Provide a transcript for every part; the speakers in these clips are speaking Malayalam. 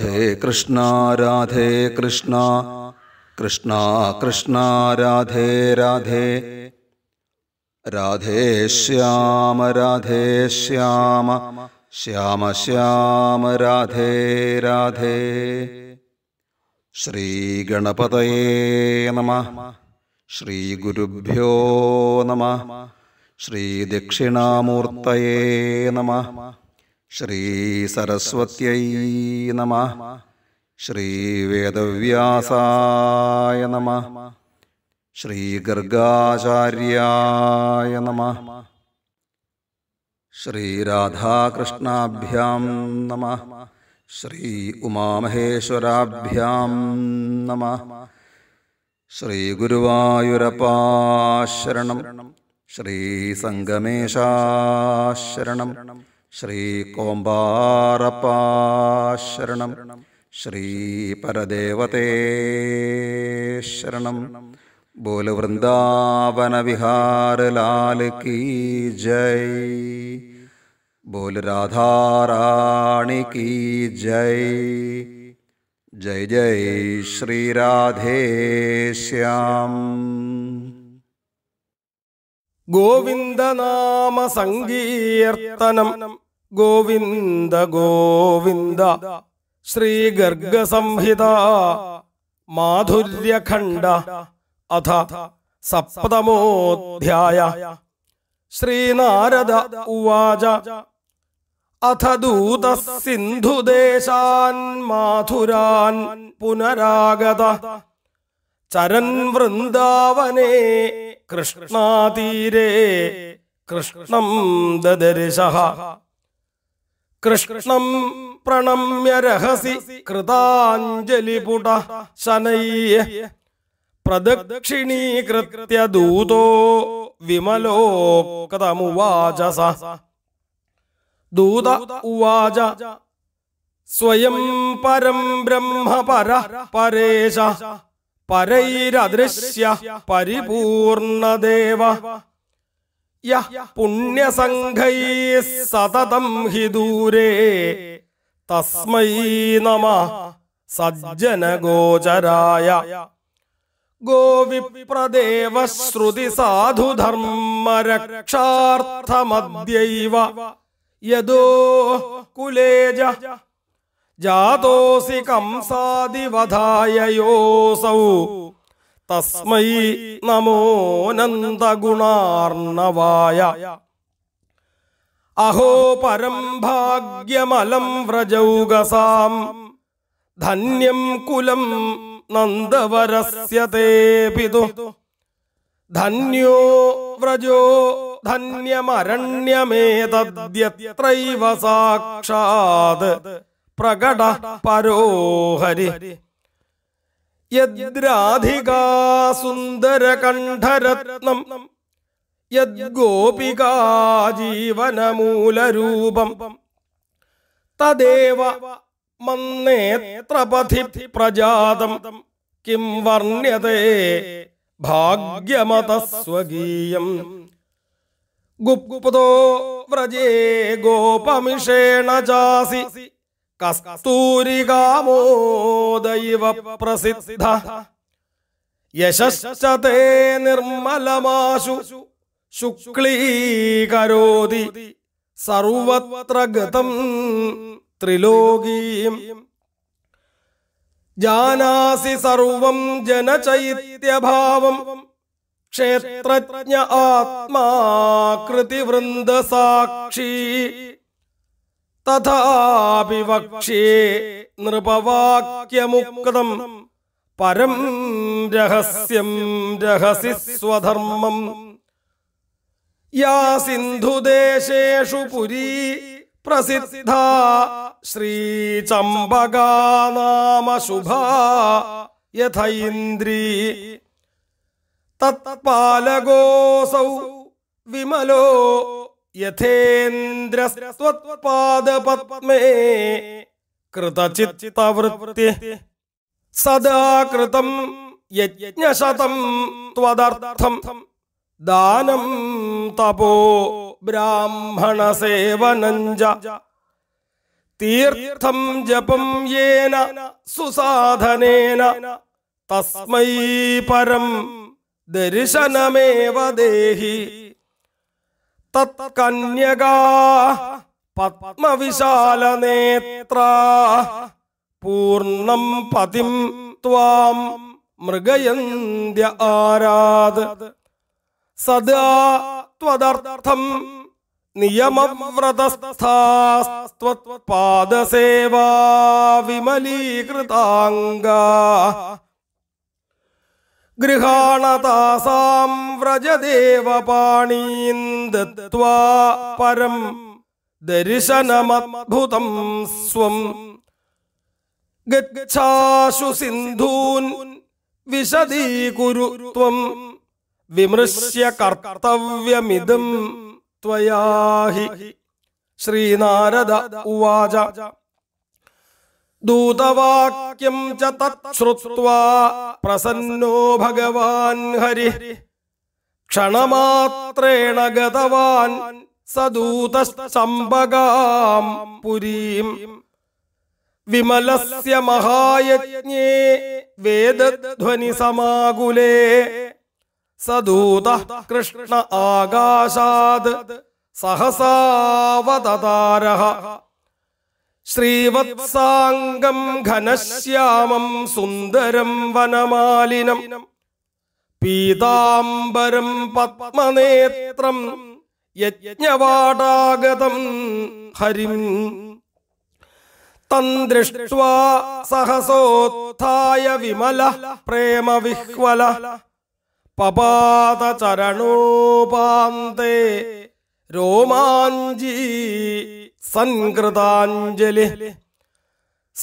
രാധേ കൃഷ്ണ രാധേ കൃഷ്ണ കൃഷ്ണ കൃഷ്ണ രാധേ രാധേ രാധേ ശ്യാമ രാധേ ശ്യാമ ശ്യാമ ശ്യാമ രാധേ രാധേ ശ്രീഗണപതയേ നമ ശ്രീഗുരുഭ്യോ നമ ശ്രീദക്ഷിണാമൂർത്തയേ നമ ശ്രീസരസ്വത്യൈ നമ ശ്രീവേദവ്യാസായ നമ ശ്രീഗർഗാചാര്യായ നമ ശ്രീരാധാകൃഷ്ണാഭ്യാം നമ ശ്രീ ഉമാമഹേശ്വരാഭ്യാം നമ ശ്രീഗുരുവായൂരപ്പാശരണം ശ്രീസംഗമേശാശരണം ശ്രീ കോമ്പാറപ്പാശരണം ശ്രീ പരദേവതേ ശരണം ബോലവൃന്ദാവനവിഹാരലാല് കീ ജയ് ബോല രാധാറാണി കീ ജയ് ജയ് ജയ് ശ്രീരാധേശ്യാം ഗോവിന്ദനാമ സങ്കീർത്തനം ഗോവിന്ദ ഗോവിന്ദ ശ്രീഗർഗസംഹിത മാധുര്യഖണ്ഡ അഥ സപ്തമോധ്യായ ശ്രീനാരദ ഉവാച അഥ ദൂത സിന്ധുദേശാൻ മാധുരാൻ പുനരാഗത ചരൻ വൃന്ദാവനെ കൃഷ്ണാതീരേ കൃഷ്ണം ദദർശ കൃഷ്ണം പ്രണമ്യ രഹസി കൃതാഞ്ജലിപുട ശനയ്യ പ്രദക്ഷിണീകൃത്യ ദൂതോ വിമലോക്തമുവാചസ ദൂത ഉവാച സ്വയം പരം ബ്രഹ്മ പര പരേശ പരൈരദൃശ്യ പരിപൂർണദേവ പുണ്യസംഘൈ സതതം ഹി ദൂരേ തസ്മൈ നമ സജ്ജന ഗോചരായ സജ്ജനഗോചരായ ഗോവിപ്രദേവശ്രുതി സാധുധർമ്മരക്ഷാർത്ഥമദ്യൈവ യദോ കുലേജ ജാതോസി കംസാദിവധായയോസൗ തസ്മൈ നമോ നന്ദഗുണാർണവായ അഹോ പരം ഭാഗ്യമലം വ്രജൗകസാം ധന്യം കുലം നന്ദവരസ്യ പിതു ധന്യോ വ്രജോ ധന്യമരണ്യമേതദ്യത്രൈവ സാക്ഷാത് പ്രകട പരോഹരി യദ്രാധികാസുന്ദരകണ്ഠരത്നം യദ്ഗോപികാജീവനമൂലരൂപം തദേവ മന്നേത്രപഥി പ്രജാതം കിം വർണ്യതേ ഭാഗ്യമതസ്വകീയം ഗുപ്തോ വ്രജേ ഗോപമിഷേണ ജാസി കസ്തൂരികാമോ ദൈവ പ്രസിദ്ധ യശശ്ചതേ നിർമ്മലമാശു ശുക്ലീകരോതി സർവത്ര ഗതം ത്രിലോകീം ജാനാസി സർവം ജനചൈത്യഭാവം ക്ഷേത്രജ്ഞ ആത്മാകൃതിവൃന്ദസാക്ഷി തഥാപി വക്ഷേ നൃപവാക്യമുക്തം പരം രഹസ്യം രഹസി സ്വധർമ്മം യാ സിന്ധുദേശേഷു പുരീ പ്രസിദ്ധ ശ്രീചമ്പകാനാമശുഭ യഥൈന്ദ്രീ തത്പാലഗോസൗ വിമലോ यथेन्द्रस्त्वत्पादपद्मे कृतचित्तवृत्ति सदा कृतं यज्ञशतं त्वदर्थं दानं तपो ब्राह्मणसेवनं च तीर्थं जपं येन सुसाधनेन तस्मै परं दर्शनमेव देहि തത്കന്യകാ പത്മവിശാല നേത്ര പൂർണം പതിം ത്വാം മൃഗയന്ത്യ ആരാത് സദാ ത്വദർത്ഥം നിയമവ്രതസ്ഥാസ്ത്വത്പാദസേവാ വിമലീകൃതാംഗാ ഗൃഹാണതാസാം വ്രജദേവപാണീൻ ദത്വാ പരം ദർശനമദ്ഭുതം സ്വം ഗച്ഛാശു സിന്ധൂൻ വിശദീകുരു ത്വം വിമൃശ്യ കർത്തവ്യമിതം ത്വയാഹി ശ്രീനാരദ ഉവാച ദൂതവാക്യം ച പ്രസന്നോ ഭഗവാൻ ഹരി ക്ഷണമാത്രേണ ഗതവാൻ സദൂതശമ്പകാം പുരീം വിമലസ്യ മഹായജ്ഞേ വേദധ്വനി സമാകുലേ സദൂത കൃഷ്ണ ആകാശാത് സഹസാവതാര ശ്രീവത്സാംഗം ഘനശ്യാമം സുന്ദരം വനമാലിനം പീതാംബരം പത്മനേത്രം യജ്ഞവാടാഗതം ഹരിം തന്ത്രിഷ്ട്വാ സഹസോത്ഥായ വിമല പ്രേമവിഹ്വല പപാതചരണോപാന്തേ രോമാഞ്ചി സൻകൃതാഞ്ജലി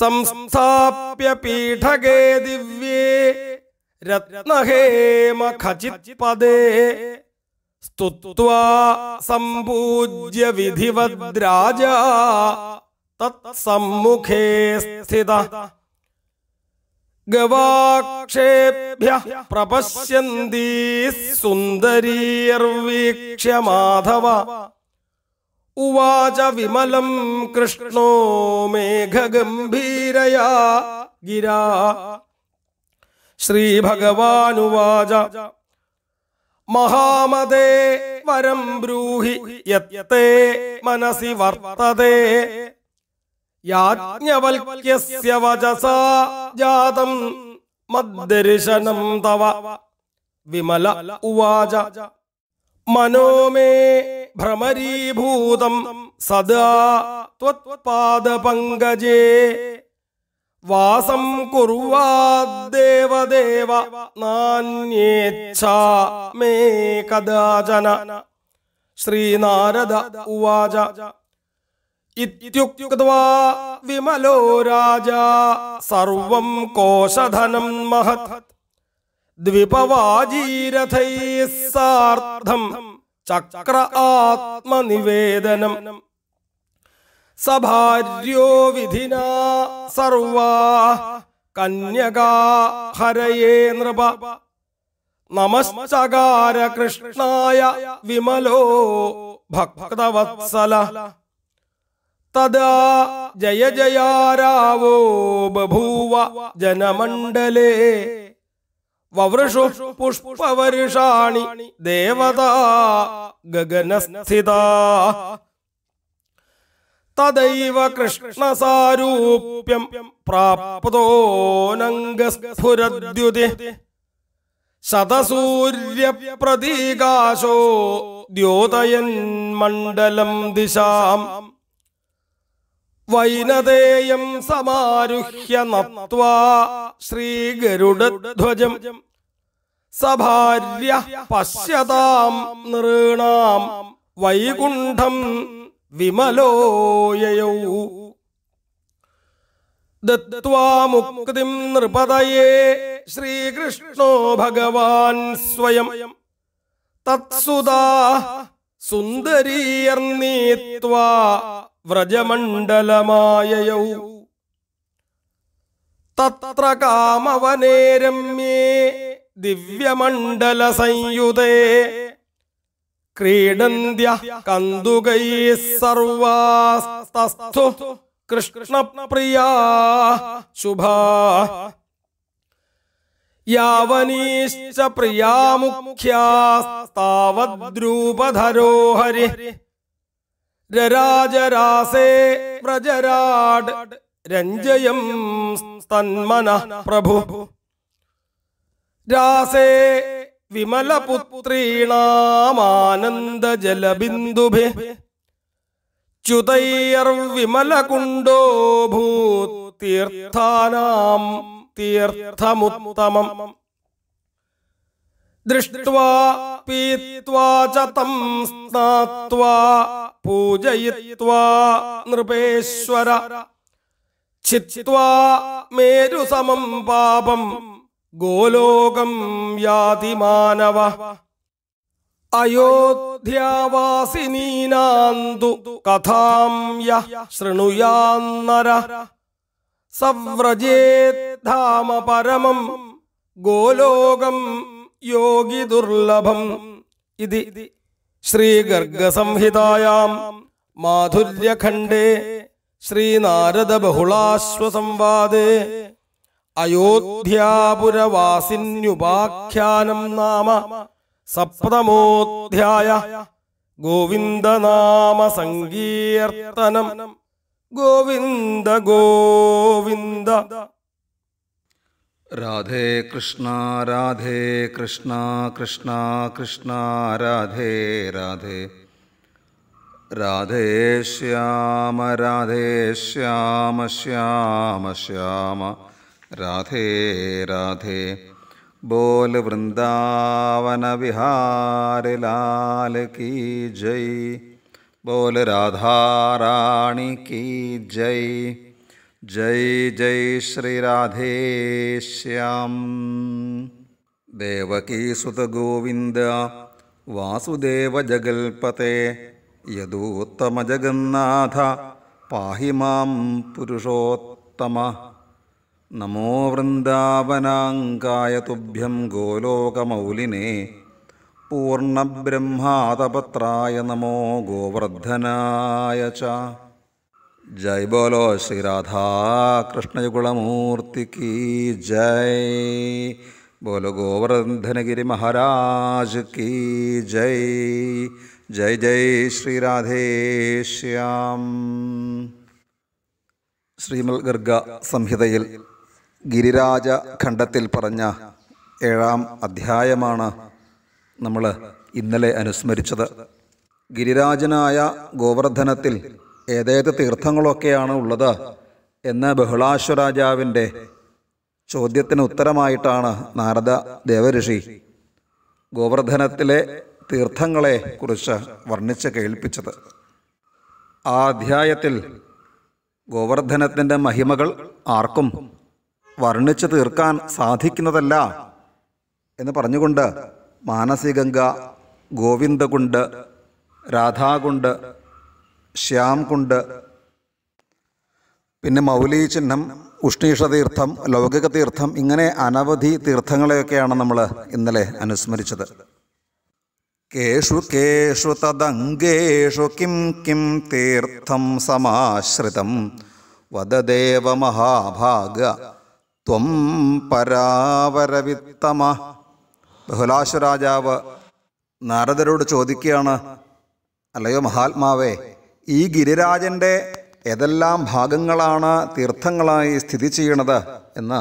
സംസ്ഥാപ്യ പീഠകേ ദിവ്യേ രത്നഹേമഖചിത്പദേ സ്തുത്വാ സംപൂജ്യ വിധിവദ്രാജ തത്സമ്മുഖേ സ്ഥിത ഗവാക്ഷേഭ്യ പ്രപശ്യന്തീ സുന്ദരീർവീക്ഷ്യ മാധവ ഉവാച വിമലം കൃഷ്ണോ മേഘഗംഭീരയാ ഗിരാ ശ്രീഭഗവാനുവാച മഹാമദേ വരം ബ്രൂഹി യത്തെ മനസി വർത്തതേ याज्ञवल्क्यस्य वचसा जातं मद्दर्शनं तव विमल उवाच मनो मे भ्रमरीभूतं सदा त्वत्पादपङ्कजे वासं कुर्वाद्देवदेव नान्येच्छा मे कदाचन श्रीनारद उवाच വിമലോ രാജ സർവം കോശധനം മഹത് ദ്വിപവാജീരഥൈസാർദ്ധം ചക്ര ആത്മനിവേദനം സഭാര്യോ വിധിന സർവാ കന്യകാ ഹരയേ നൃപ നമശ്ചകാര കൃഷ്ണായ വിമലോ ഭക്തവത്സല തദാ ജയ ജയാരാവോ ബഭൂവ ജനമണ്ഡലേ വവൃഷു പുഷ്പവരുഷാണി ദേവത ഗഗനസ്ഥിത തദൈവ കൃഷ്ണസാരൂപ്യം പ്രാപ്തോനംഗസ്ഫുരദ്യുതി ശതസൂര്യപ്രതീകാശോ ദ്യോതയന്മണ്ഡലം ദിശാം വൈനദേയം സമാരുഹ്യ നത്വാ ശ്രീഗരുഡധ്വജം സഭാര്യ പശ്യതാം നൃണാം വൈകുണ്ഠം വിമലോയയൗ ദുക്തി മുക്തിം നൃപതയേ ശ്രീകൃഷ്ണോ ഭഗവാൻ സ്വയം തത്സുതാ സുന്ദരീയർണീത്വാ व्रजमण्डलमाययौ तत्र कामवने दिव्यमण्डलसंयुते क्रीडन्त्याः कन्दुकैः सर्वास्त कृष्णप्रिया शुभा यावनीश्च प्रियामुख्यास्तावद्रूपधरो हरिहरि രാജരാസേ പ്രജരാട് രഞ്ജയം സ്തന്മന പ്രഭു രാസേ വിമലപുത്രീണാമാനന്ദജലബിന്ദുഭി ഭൂ തീർത്ഥാനാം തീർത്ഥമുത്തമം ദൃഷ്ട്വാ പീത്വാ പൂജയിത്വാ നൃപേശ്വര ചിത്വാ മേരുസമം പാപം ഗോലോകം യാതി മാനവ അയോധ്യാവാസിനീനാന്തു കഥാം യ ശൃണുയാന്നര സവ്രജേദ്ധാമ പരമം ഗോലോകം യോഗി ദുർലഭം ഇതി ശ്രീഗർഗസംഹിതായാം മാധുര്യഖണ്ഡേ ശ്രീനാരദ ബഹുളാശ്വസംവാദേ അയോധ്യാപുരവാസിന്യുപാഖ്യാനം നാമ സപ്തമോധ്യായ ഗോവിന്ദനാമ സങ്കീർത്തനം ഗോവിന്ദ ഗോവിന്ദ राधे कृष्णा राधे कृष्णा कृष्णा कृष्णा राधे राधे राधे श्याम राधे श्याम श्याम श्याम राधे राधे बोल वृंदावन विहार लाल की जय बोल राधा रानी की जय जय जय श्रीराधेश्यां देवकीसुतगोविन्द वासुदेवजगल्पते यदूत्तमजगन्नाथ पाहि मां पुरुषोत्तमः नमो वृन्दावनाङ्काय तुभ्यं गोलोकमौलिने पूर्णब्रह्मातपत्राय नमो गोवर्धनाय च ജയ് ബോലോ ശ്രീ രാധാകൃഷ്ണയുഗളമൂർത്തിക്ക് ജയ് ബോലോ ഗോവർദ്ധനഗിരി മഹാരാജ് കി ജയ് ജയ് ജയ് ശ്രീരാധേശ്യാം ശ്രീമൽ ഗർഗ സംഹിതയിൽ ഗിരിരാജ ഖണ്ഡത്തിൽ പറഞ്ഞ ഏഴാം അധ്യായമാണ് നമ്മൾ ഇന്നലെ അനുസ്മരിച്ചത് ഗിരിരാജനായ ഗോവർദ്ധനത്തിൽ ഏതേത് തീർത്ഥങ്ങളൊക്കെയാണ് ഉള്ളത് എന്ന ബഹുളാശ്വരാജാവിൻ്റെ ചോദ്യത്തിന് ഉത്തരമായിട്ടാണ് നാരദ ദേവഋഷി ഗോവർദ്ധനത്തിലെ തീർത്ഥങ്ങളെ കുറിച്ച് വർണ്ണിച്ച് കേൾപ്പിച്ചത് ആ അധ്യായത്തിൽ ഗോവർദ്ധനത്തിൻ്റെ മഹിമകൾ ആർക്കും വർണ്ണിച്ചു തീർക്കാൻ സാധിക്കുന്നതല്ല എന്ന് പറഞ്ഞുകൊണ്ട് മാനസികംഗ ഗോവിന്ദകുണ്ട് രാധാകുണ്ട് കുണ്ട് പിന്നെ മൗലി ചിഹ്നം ഉഷ്ണീഷ തീർത്ഥം ലൗകിക തീർത്ഥം ഇങ്ങനെ അനവധി തീർത്ഥങ്ങളെയൊക്കെയാണ് നമ്മൾ ഇന്നലെ അനുസ്മരിച്ചത് കേഷു കേഷു തദംഗേഷു കിം കിം തീർത്ഥം സമാശ്രിതം വദദേവ മഹാഭാഗ ത്വം പരാവരവിത്തമ ബഹുലാശ രാജാവ് നാരദരോട് ചോദിക്കുകയാണ് അല്ലയോ മഹാത്മാവേ ഈ ഗിരിരാജൻ്റെ ഏതെല്ലാം ഭാഗങ്ങളാണ് തീർത്ഥങ്ങളായി സ്ഥിതി ചെയ്യണത് എന്ന്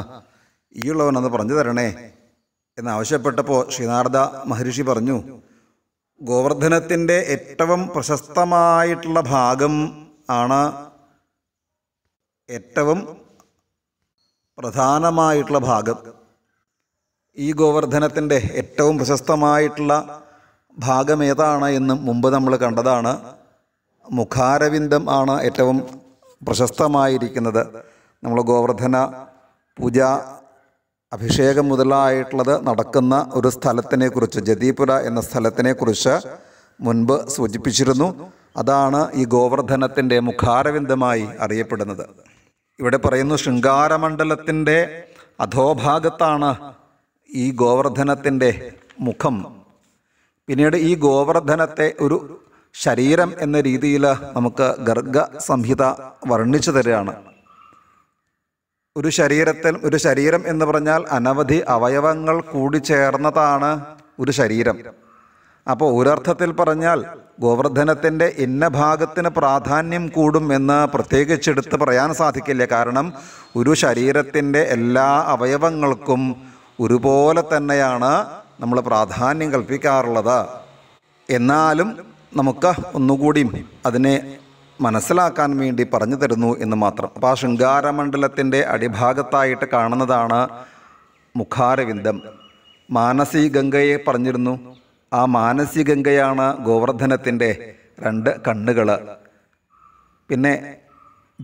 ഈയുള്ളവനൊന്ന് പറഞ്ഞു തരണേ എന്നാവശ്യപ്പെട്ടപ്പോൾ ശ്രീനാരദ മഹർഷി പറഞ്ഞു ഗോവർദ്ധനത്തിൻ്റെ ഏറ്റവും പ്രശസ്തമായിട്ടുള്ള ഭാഗം ആണ് ഏറ്റവും പ്രധാനമായിട്ടുള്ള ഭാഗം ഈ ഗോവർദ്ധനത്തിൻ്റെ ഏറ്റവും പ്രശസ്തമായിട്ടുള്ള ഭാഗം ഏതാണ് എന്ന് മുമ്പ് നമ്മൾ കണ്ടതാണ് മുഖാരവിന്ദം ആണ് ഏറ്റവും പ്രശസ്തമായിരിക്കുന്നത് നമ്മൾ ഗോവർദ്ധന പൂജ അഭിഷേകം മുതലായിട്ടുള്ളത് നടക്കുന്ന ഒരു സ്ഥലത്തിനെക്കുറിച്ച് ജദീപുര എന്ന സ്ഥലത്തിനെക്കുറിച്ച് മുൻപ് സൂചിപ്പിച്ചിരുന്നു അതാണ് ഈ ഗോവർദ്ധനത്തിൻ്റെ മുഖാരവിന്ദമായി അറിയപ്പെടുന്നത് ഇവിടെ പറയുന്നു ശൃംഗാരമണ്ഡലത്തിൻ്റെ അധോഭാഗത്താണ് ഈ ഗോവർദ്ധനത്തിൻ്റെ മുഖം പിന്നീട് ഈ ഗോവർദ്ധനത്തെ ഒരു ശരീരം എന്ന രീതിയിൽ നമുക്ക് ഗർഗ സംഹിത വർണ്ണിച്ചു തരികയാണ് ഒരു ശരീരത്തിൽ ഒരു ശരീരം എന്ന് പറഞ്ഞാൽ അനവധി അവയവങ്ങൾ കൂടി ചേർന്നതാണ് ഒരു ശരീരം അപ്പോൾ ഒരർത്ഥത്തിൽ പറഞ്ഞാൽ ഗോവർദ്ധനത്തിൻ്റെ ഇന്ന ഭാഗത്തിന് പ്രാധാന്യം കൂടും എന്ന് പ്രത്യേകിച്ചെടുത്ത് പറയാൻ സാധിക്കില്ല കാരണം ഒരു ശരീരത്തിൻ്റെ എല്ലാ അവയവങ്ങൾക്കും ഒരുപോലെ തന്നെയാണ് നമ്മൾ പ്രാധാന്യം കൽപ്പിക്കാറുള്ളത് എന്നാലും നമുക്ക് ഒന്നുകൂടിയും അതിനെ മനസ്സിലാക്കാൻ വേണ്ടി പറഞ്ഞു തരുന്നു എന്ന് മാത്രം അപ്പോൾ ആ ശൃംഗാരമണ്ഡലത്തിൻ്റെ അടിഭാഗത്തായിട്ട് കാണുന്നതാണ് മുഖാരവിന്ദം മാനസി ഗംഗയെ പറഞ്ഞിരുന്നു ആ മാനസി ഗംഗയാണ് ഗോവർദ്ധനത്തിൻ്റെ രണ്ട് കണ്ണുകൾ പിന്നെ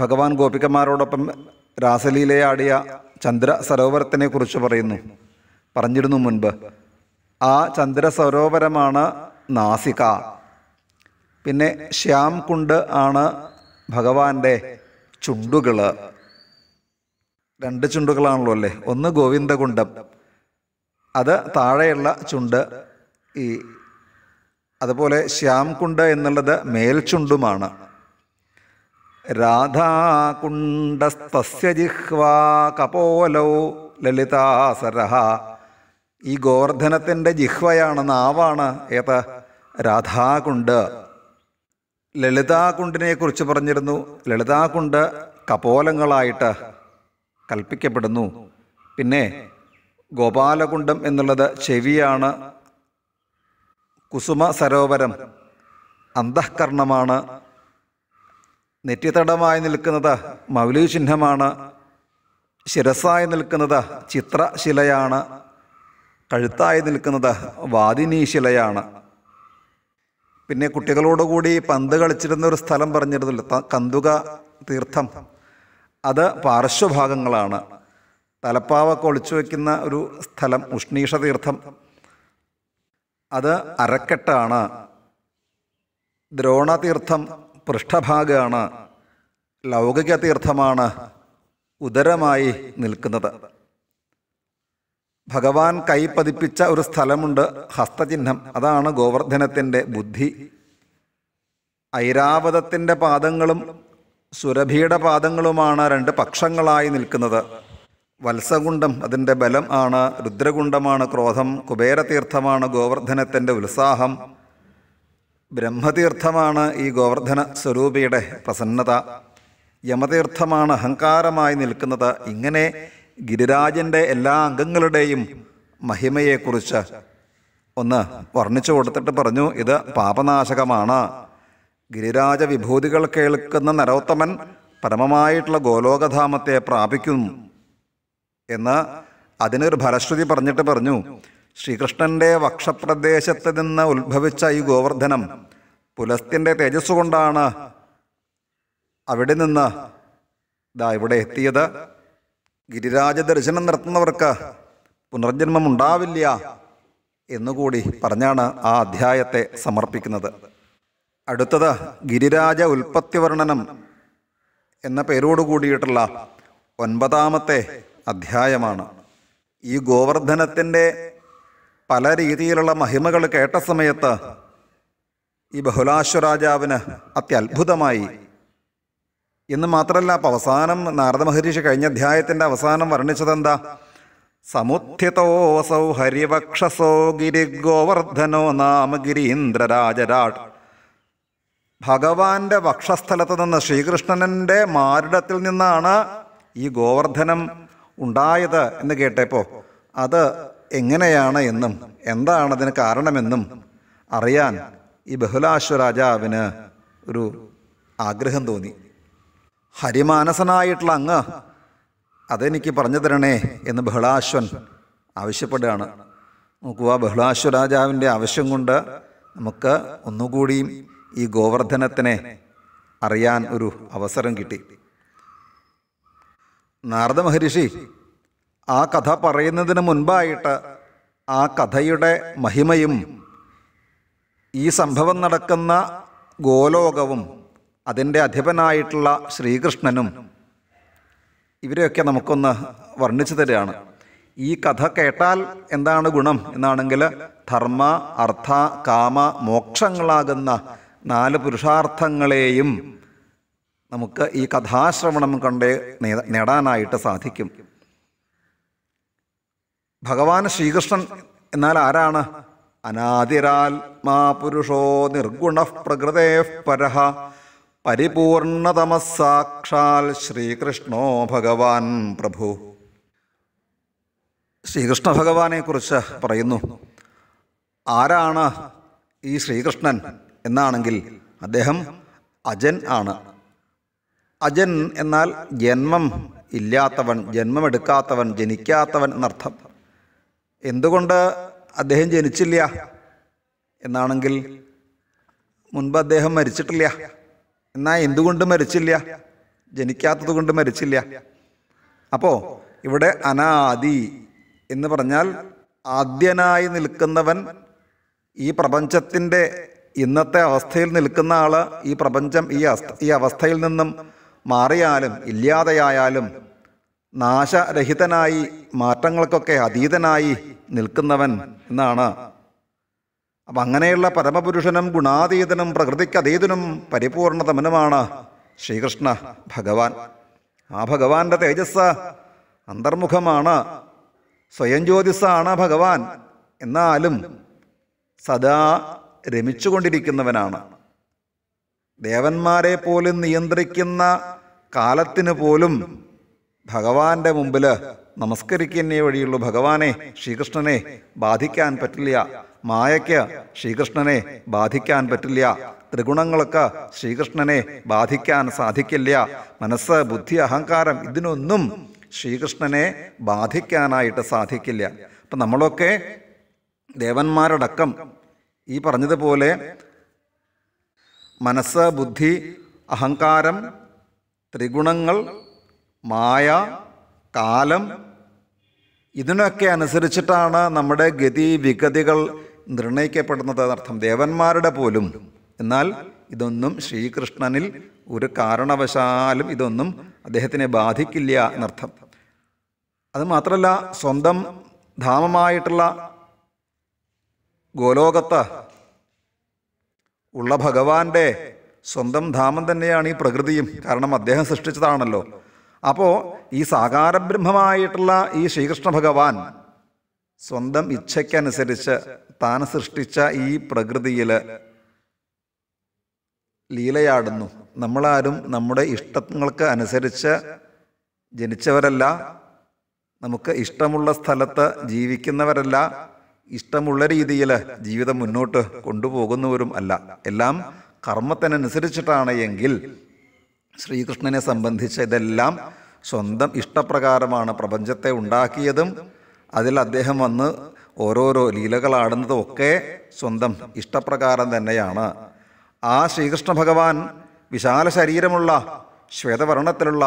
ഭഗവാൻ ഗോപികമാരോടൊപ്പം രാസലീലയാടിയ ആടിയ ചന്ദ്ര സരോവരത്തിനെ കുറിച്ച് പറയുന്നു പറഞ്ഞിരുന്നു മുൻപ് ആ ചന്ദ്ര സരോവരമാണ് നാസിക പിന്നെ ശ്യാം കുണ്ട് ആണ് ഭഗവാന്റെ ചുണ്ടുകൾ രണ്ട് ചുണ്ടുകളാണല്ലോ അല്ലേ ഒന്ന് ഗോവിന്ദകുണ്ടം അത് താഴെയുള്ള ചുണ്ട് ഈ അതുപോലെ ശ്യാം കുണ്ട് എന്നുള്ളത് മേൽചുണ്ടുമാണ് രാധാകുണ്ടസ്തസ്യ ജിഹ്വാ കപോലോ ലളിതാസരഹ ഈ ഗോവർദ്ധനത്തിൻ്റെ ജിഹ്വയാണ് നാവാണ് ഏത് രാധാകുണ്ട് ലളിതാകുണ്ടിനെ കുറിച്ച് പറഞ്ഞിരുന്നു ലളിതാകുണ്ട് കപോലങ്ങളായിട്ട് കൽപ്പിക്കപ്പെടുന്നു പിന്നെ ഗോപാലകുണ്ടം എന്നുള്ളത് ചെവിയാണ് കുസുമ സരോവരം അന്തഃകരണമാണ് നെറ്റിത്തടമായി നിൽക്കുന്നത് മൗലിചിഹ്നമാണ് ശിരസായി നിൽക്കുന്നത് ചിത്രശിലയാണ് കഴുത്തായി നിൽക്കുന്നത് വാദിനീശിലയാണ് പിന്നെ കുട്ടികളോടുകൂടി പന്ത് കളിച്ചിരുന്ന ഒരു സ്ഥലം പറഞ്ഞിരുന്നല്ലോ കന്തുക തീർത്ഥം അത് പാർശ്വഭാഗങ്ങളാണ് തലപ്പാവൊക്കെ ഒളിച്ചു വയ്ക്കുന്ന ഒരു സ്ഥലം ഉഷ്ണീഷ തീർത്ഥം അത് അരക്കെട്ടാണ് ദ്രോണതീർത്ഥം പൃഷ്ഠഭാഗമാണ് ലൗകിക തീർത്ഥമാണ് ഉദരമായി നിൽക്കുന്നത് ഭഗവാൻ കൈപ്പതിപ്പിച്ച ഒരു സ്ഥലമുണ്ട് ഹസ്തചിഹ്നം അതാണ് ഗോവർദ്ധനത്തിൻ്റെ ബുദ്ധി ഐരാവതത്തിൻ്റെ പാദങ്ങളും സുരഭിയുടെ പാദങ്ങളുമാണ് രണ്ട് പക്ഷങ്ങളായി നിൽക്കുന്നത് വത്സകുണ്ഡം അതിൻ്റെ ബലം ആണ് രുദ്രകുണ്ഡമാണ് ക്രോധം കുബേരതീർത്ഥമാണ് ഗോവർദ്ധനത്തിൻ്റെ ഉത്സാഹം ബ്രഹ്മതീർത്ഥമാണ് ഈ ഗോവർദ്ധന സ്വരൂപിയുടെ പ്രസന്നത യമതീർത്ഥമാണ് അഹങ്കാരമായി നിൽക്കുന്നത് ഇങ്ങനെ ഗിരിരാജൻ്റെ എല്ലാ അംഗങ്ങളുടെയും മഹിമയെക്കുറിച്ച് ഒന്ന് വർണ്ണിച്ചു കൊടുത്തിട്ട് പറഞ്ഞു ഇത് പാപനാശകമാണ് ഗിരിരാജ വിഭൂതികൾ കേൾക്കുന്ന നരോത്തമൻ പരമമായിട്ടുള്ള ഗോലോകധാമത്തെ പ്രാപിക്കും എന്ന് അതിനൊരു ഫലശ്രുതി പറഞ്ഞിട്ട് പറഞ്ഞു ശ്രീകൃഷ്ണന്റെ വക്ഷപ്രദേശത്ത് നിന്ന് ഉത്ഭവിച്ച ഈ ഗോവർദ്ധനം പുലസ്ത്യൻ്റെ തേജസ്സുകൊണ്ടാണ് അവിടെ നിന്ന് ഇതാ ഇവിടെ എത്തിയത് ഗിരിരാജ ദർശനം നടത്തുന്നവർക്ക് പുനർജന്മം ഉണ്ടാവില്ല എന്നുകൂടി പറഞ്ഞാണ് ആ അധ്യായത്തെ സമർപ്പിക്കുന്നത് അടുത്തത് ഗിരിരാജ ഉൽപ്പത്തി വർണ്ണനം എന്ന പേരോടുകൂടിയിട്ടുള്ള ഒൻപതാമത്തെ അധ്യായമാണ് ഈ ഗോവർദ്ധനത്തിൻ്റെ പല രീതിയിലുള്ള മഹിമകൾ കേട്ട സമയത്ത് ഈ ബഹുലാശ്വരാജാവിന് അത്യത്ഭുതമായി എന്ന് മാത്രമല്ല അപ്പം അവസാനം നാരദ മഹർഷി കഴിഞ്ഞ അധ്യായത്തിൻ്റെ അവസാനം വർണ്ണിച്ചതെന്താ സമുത്ഥിതോസൗ ഹരിവക്ഷസോ ഗോവർദ്ധനോ നാമ ഗിരീന്ദ്രരാജരാട് ഭഗവാന്റെ വക്ഷസ്ഥലത്ത് നിന്ന് ശ്രീകൃഷ്ണൻ്റെ മാരുടത്തിൽ നിന്നാണ് ഈ ഗോവർദ്ധനം ഉണ്ടായത് എന്ന് കേട്ടപ്പോൾ അത് എങ്ങനെയാണ് എന്നും എന്താണ് അതിന് കാരണമെന്നും അറിയാൻ ഈ ബഹുലാശ്വ ഒരു ആഗ്രഹം തോന്നി ഹരിമാനസനായിട്ടുള്ള അങ്ങ് അതെനിക്ക് പറഞ്ഞു തരണേ എന്ന് ബഹളാശ്വൻ ആവശ്യപ്പെടുകയാണ് നോക്കുക ബഹളാശ്വ രാജാവിൻ്റെ ആവശ്യം കൊണ്ട് നമുക്ക് ഒന്നുകൂടിയും ഈ ഗോവർദ്ധനത്തിനെ അറിയാൻ ഒരു അവസരം കിട്ടി നാരദ മഹർഷി ആ കഥ പറയുന്നതിന് മുൻപായിട്ട് ആ കഥയുടെ മഹിമയും ഈ സംഭവം നടക്കുന്ന ഗോലോകവും അതിൻ്റെ അധിപനായിട്ടുള്ള ശ്രീകൃഷ്ണനും ഇവരെയൊക്കെ നമുക്കൊന്ന് വർണ്ണിച്ചു തരികയാണ് ഈ കഥ കേട്ടാൽ എന്താണ് ഗുണം എന്നാണെങ്കിൽ ധർമ്മ അർത്ഥ കാമ മോക്ഷങ്ങളാകുന്ന നാല് പുരുഷാർത്ഥങ്ങളെയും നമുക്ക് ഈ കഥാശ്രവണം കണ്ട് നേടാനായിട്ട് സാധിക്കും ഭഗവാൻ ശ്രീകൃഷ്ണൻ എന്നാൽ ആരാണ് അനാദിരാത്മാ പുരുഷോ നിർഗുണ പ്രകൃതേ പരഹ പരിപൂർണതമസാക്ഷാൽ ശ്രീകൃഷ്ണോ ഭഗവാൻ പ്രഭു ശ്രീകൃഷ്ണ ഭഗവാനെക്കുറിച്ച് പറയുന്നു ആരാണ് ഈ ശ്രീകൃഷ്ണൻ എന്നാണെങ്കിൽ അദ്ദേഹം അജൻ ആണ് അജൻ എന്നാൽ ജന്മം ഇല്ലാത്തവൻ ജന്മമെടുക്കാത്തവൻ ജനിക്കാത്തവൻ എന്നർത്ഥം എന്തുകൊണ്ട് അദ്ദേഹം ജനിച്ചില്ല എന്നാണെങ്കിൽ മുൻപ് അദ്ദേഹം മരിച്ചിട്ടില്ല എന്നാ എന്തുകൊണ്ട് മരിച്ചില്ല ജനിക്കാത്തത് കൊണ്ട് മരിച്ചില്ല അപ്പോൾ ഇവിടെ അനാദി എന്ന് പറഞ്ഞാൽ ആദ്യനായി നിൽക്കുന്നവൻ ഈ പ്രപഞ്ചത്തിൻ്റെ ഇന്നത്തെ അവസ്ഥയിൽ നിൽക്കുന്ന ആൾ ഈ പ്രപഞ്ചം ഈ ഈ അവസ്ഥയിൽ നിന്നും മാറിയാലും ഇല്ലാതെയായാലും നാശരഹിതനായി മാറ്റങ്ങൾക്കൊക്കെ അതീതനായി നിൽക്കുന്നവൻ എന്നാണ് അപ്പം അങ്ങനെയുള്ള പരമപുരുഷനും ഗുണാതീതനും പ്രകൃതിക്ക് അതീതനും പരിപൂർണതമനുമാണ് ശ്രീകൃഷ്ണ ഭഗവാൻ ആ ഭഗവാന്റെ തേജസ് അന്തർമുഖമാണ് സ്വയം ജ്യോതിസാണ് ഭഗവാൻ എന്നാലും സദാ രമിച്ചുകൊണ്ടിരിക്കുന്നവനാണ് ദേവന്മാരെ പോലും നിയന്ത്രിക്കുന്ന കാലത്തിന് പോലും ഭഗവാന്റെ മുമ്പിൽ നമസ്കരിക്കുന്നേ വഴിയുള്ളൂ ഭഗവാനെ ശ്രീകൃഷ്ണനെ ബാധിക്കാൻ പറ്റില്ല മായയ്ക്ക് ശ്രീകൃഷ്ണനെ ബാധിക്കാൻ പറ്റില്ല ത്രിഗുണങ്ങൾക്ക് ശ്രീകൃഷ്ണനെ ബാധിക്കാൻ സാധിക്കില്ല മനസ്സ് ബുദ്ധി അഹങ്കാരം ഇതിനൊന്നും ശ്രീകൃഷ്ണനെ ബാധിക്കാനായിട്ട് സാധിക്കില്ല അപ്പം നമ്മളൊക്കെ ദേവന്മാരടക്കം ഈ പറഞ്ഞതുപോലെ മനസ്സ് ബുദ്ധി അഹങ്കാരം ത്രിഗുണങ്ങൾ മായ കാലം ഇതിനൊക്കെ അനുസരിച്ചിട്ടാണ് നമ്മുടെ ഗതി വിഗതികൾ നിർണയിക്കപ്പെടുന്നത് അർത്ഥം ദേവന്മാരുടെ പോലും എന്നാൽ ഇതൊന്നും ശ്രീകൃഷ്ണനിൽ ഒരു കാരണവശാലും ഇതൊന്നും അദ്ദേഹത്തിനെ ബാധിക്കില്ല എന്നർത്ഥം അത് മാത്രമല്ല സ്വന്തം ധാമമായിട്ടുള്ള ഗോലോകത്ത് ഉള്ള ഭഗവാന്റെ സ്വന്തം ധാമം തന്നെയാണ് ഈ പ്രകൃതിയും കാരണം അദ്ദേഹം സൃഷ്ടിച്ചതാണല്ലോ അപ്പോൾ ഈ ബ്രഹ്മമായിട്ടുള്ള ഈ ശ്രീകൃഷ്ണ ഭഗവാൻ സ്വന്തം ഇച്ഛയ്ക്കനുസരിച്ച് താൻ സൃഷ്ടിച്ച ഈ പ്രകൃതിയിൽ ലീലയാടുന്നു നമ്മളാരും നമ്മുടെ ഇഷ്ടങ്ങൾക്ക് അനുസരിച്ച് ജനിച്ചവരല്ല നമുക്ക് ഇഷ്ടമുള്ള സ്ഥലത്ത് ജീവിക്കുന്നവരല്ല ഇഷ്ടമുള്ള രീതിയിൽ ജീവിതം മുന്നോട്ട് കൊണ്ടുപോകുന്നവരും അല്ല എല്ലാം കർമ്മത്തിനനുസരിച്ചിട്ടാണ് എങ്കിൽ ശ്രീകൃഷ്ണനെ സംബന്ധിച്ച് ഇതെല്ലാം സ്വന്തം ഇഷ്ടപ്രകാരമാണ് പ്രപഞ്ചത്തെ ഉണ്ടാക്കിയതും അതിൽ അദ്ദേഹം വന്ന് ഓരോരോ ലീലകളാടുന്നതും ഒക്കെ സ്വന്തം ഇഷ്ടപ്രകാരം തന്നെയാണ് ആ ശ്രീകൃഷ്ണ ഭഗവാൻ വിശാല ശരീരമുള്ള ശ്വേതവർണത്തിലുള്ള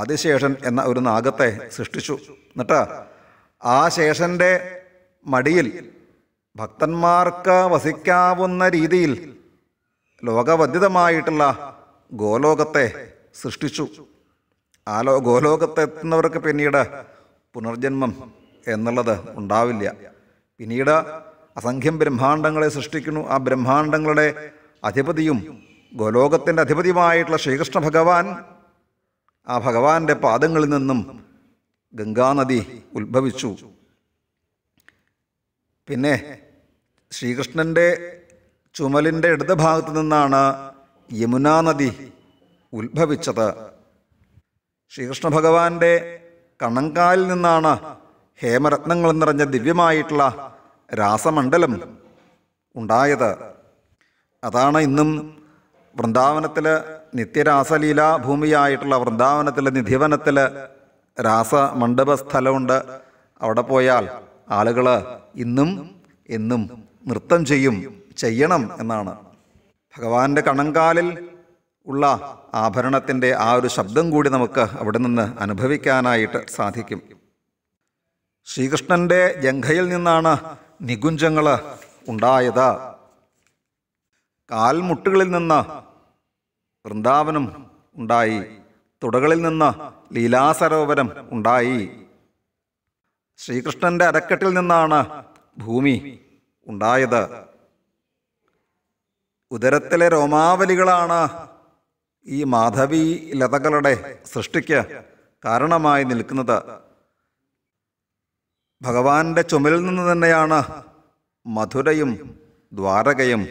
ആദിശേഷൻ എന്ന ഒരു നാഗത്തെ സൃഷ്ടിച്ചു എന്നിട്ട് ആ ശേഷൻ്റെ മടിയിൽ ഭക്തന്മാർക്ക് വസിക്കാവുന്ന രീതിയിൽ ലോകവദ്ധിതമായിട്ടുള്ള ഗോലോകത്തെ സൃഷ്ടിച്ചു ആലോ ഗോലോകത്തെ എത്തുന്നവർക്ക് പിന്നീട് പുനർജന്മം എന്നുള്ളത് ഉണ്ടാവില്ല പിന്നീട് അസംഖ്യം ബ്രഹ്മാണ്ടങ്ങളെ സൃഷ്ടിക്കുന്നു ആ ബ്രഹ്മാണ്ടങ്ങളുടെ അധിപതിയും ഗോലോകത്തിൻ്റെ അധിപതിയുമായിട്ടുള്ള ശ്രീകൃഷ്ണ ഭഗവാൻ ആ ഭഗവാന്റെ പാദങ്ങളിൽ നിന്നും ഗംഗാനദി ഉത്ഭവിച്ചു പിന്നെ ശ്രീകൃഷ്ണൻ്റെ ചുമലിൻ്റെ ഇടതുഭാഗത്തു നിന്നാണ് യമുനാ നദി ഉത്ഭവിച്ചത് ശ്രീകൃഷ്ണ ഭഗവാന്റെ കണങ്കാലിൽ നിന്നാണ് ഹേമരത്നങ്ങൾ നിറഞ്ഞ ദിവ്യമായിട്ടുള്ള രാസമണ്ഡലം ഉണ്ടായത് അതാണ് ഇന്നും വൃന്ദാവനത്തിൽ നിത്യരാസലീല ഭൂമിയായിട്ടുള്ള വൃന്ദാവനത്തിൽ നിധിവനത്തിൽ രാസമണ്ഡപ സ്ഥലമുണ്ട് അവിടെ പോയാൽ ആളുകൾ ഇന്നും എന്നും നൃത്തം ചെയ്യും ചെയ്യണം എന്നാണ് ഭഗവാന്റെ കണങ്കാലിൽ ഉള്ള ആഭരണത്തിൻ്റെ ആ ഒരു ശബ്ദം കൂടി നമുക്ക് അവിടെ നിന്ന് അനുഭവിക്കാനായിട്ട് സാധിക്കും ശ്രീകൃഷ്ണൻ്റെ ജംഘയിൽ നിന്നാണ് നികുഞ്ചങ്ങൾ ഉണ്ടായത് കാൽമുട്ടുകളിൽ നിന്ന് വൃന്ദാവനം ഉണ്ടായി തുടകളിൽ നിന്ന് ലീലാസരോവരം ഉണ്ടായി ശ്രീകൃഷ്ണന്റെ അരക്കെട്ടിൽ നിന്നാണ് ഭൂമി ഉണ്ടായത് ഉദരത്തിലെ രോമാവലികളാണ് ഈ മാധവി ലതകളുടെ സൃഷ്ടിക്ക് കാരണമായി നിൽക്കുന്നത് ഭഗവാന്റെ ചുമലിൽ നിന്ന് തന്നെയാണ് മധുരയും ദ്വാരകയും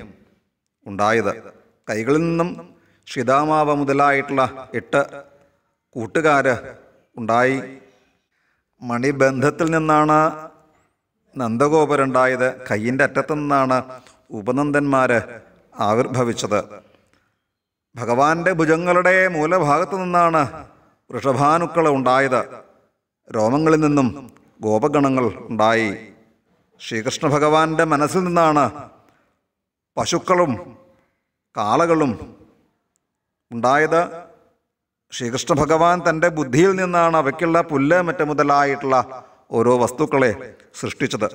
ഉണ്ടായത് കൈകളിൽ നിന്നും ഷിതാമാവ മുതലായിട്ടുള്ള എട്ട് കൂട്ടുകാർ ഉണ്ടായി മണിബന്ധത്തിൽ നിന്നാണ് നന്ദഗോപുരുണ്ടായത് കയ്യിൻ്റെ അറ്റത്തു നിന്നാണ് ഉപനന്ദന്മാർ ആവിർഭവിച്ചത് ഭഗവാന്റെ ഭുജങ്ങളുടെ മൂലഭാഗത്തു നിന്നാണ് വൃഷഭാനുക്കൾ ഉണ്ടായത് രോമങ്ങളിൽ നിന്നും ഗോപഗണങ്ങൾ ഉണ്ടായി ശ്രീകൃഷ്ണ ഭഗവാന്റെ മനസ്സിൽ നിന്നാണ് പശുക്കളും കാളകളും ഉണ്ടായത് ശ്രീകൃഷ്ണ ഭഗവാൻ തൻ്റെ ബുദ്ധിയിൽ നിന്നാണ് അവയ്ക്കുള്ള പുല്ല് മറ്റു മുതലായിട്ടുള്ള ഓരോ വസ്തുക്കളെ സൃഷ്ടിച്ചത്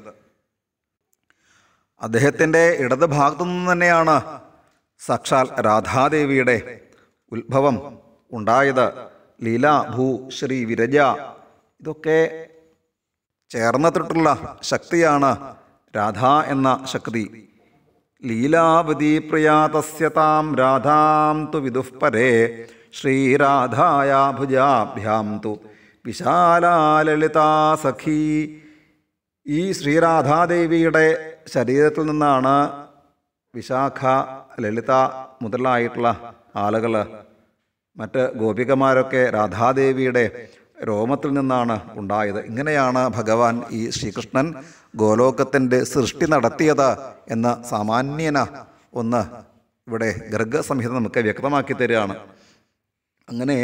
അദ്ദേഹത്തിൻ്റെ ഇടത് ഭാഗത്തു നിന്ന് തന്നെയാണ് സാക്ഷാൽ രാധാദേവിയുടെ ഉത്ഭവം ഉണ്ടായത് ലീല ഭൂ ശ്രീ വിരജ ഇതൊക്കെ ചേർന്നിട്ടുള്ള ശക്തിയാണ് രാധ എന്ന ശക്തി ലീലാവതി പ്രയാതസ്യതാം രാധാം തു വിദുഃപരേ ശ്രീരാധായാഭുജാഭ്യാം തു വിശാലാലളിതാ സഖീ ഈ ശ്രീരാധാദേവിയുടെ ശരീരത്തിൽ നിന്നാണ് വിശാഖ ലളിത മുതലായിട്ടുള്ള ആളുകൾ മറ്റ് ഗോപികമാരൊക്കെ രാധാദേവിയുടെ രോമത്തിൽ നിന്നാണ് ഉണ്ടായത് ഇങ്ങനെയാണ് ഭഗവാൻ ഈ ശ്രീകൃഷ്ണൻ ഗോലോകത്തിൻ്റെ സൃഷ്ടി നടത്തിയത് എന്ന സാമാന്യന ഒന്ന് ഇവിടെ ഗർഗസംഹിത നമുക്ക് വ്യക്തമാക്കി തരികയാണ് അങ്ങനെ